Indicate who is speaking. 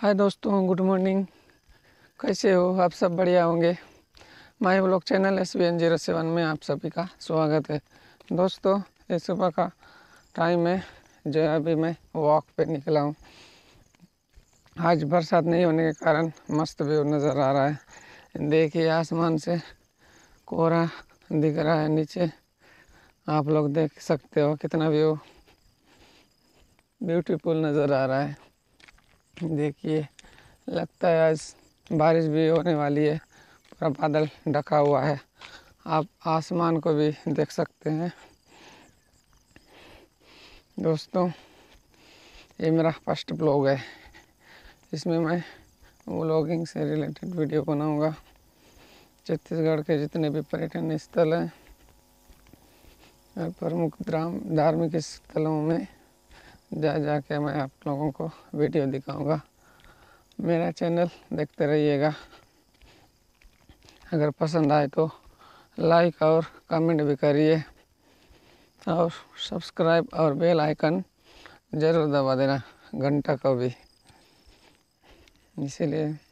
Speaker 1: हाय दोस्तों good morning कैसे हो आप सब बढ़िया होंगे my blog channel S B N zero seven में आप सभी का स्वागत है दोस्तों ये सुबह का टाइम है जो अभी मैं वॉक पे निकला हूँ आज बरसात नहीं होने के कारण मस्त व्यू नज़र आ रहा है देखिए आसमान से कोहरा दिख रहा है नीचे आप लोग देख सकते हो कितना व्यू ब्यूटीफुल नज़र आ रहा है देखिए लगता है आज बारिश भी होने वाली है पूरा बादल ढका हुआ है आप आसमान को भी देख सकते हैं दोस्तों ये मेरा फर्स्ट ब्लॉग है इसमें मैं व्लॉगिंग से रिलेटेड वीडियो बनाऊंगा छत्तीसगढ़ के जितने भी पर्यटन स्थल हैं प्रमुख धार्मिक स्थलों में जा जा के मैं आप लोगों को वीडियो दिखाऊंगा मेरा चैनल देखते रहिएगा अगर पसंद आए तो लाइक और कमेंट भी करिए और सब्सक्राइब और बेल आइकन ज़रूर दबा देना घंटा का भी इसीलिए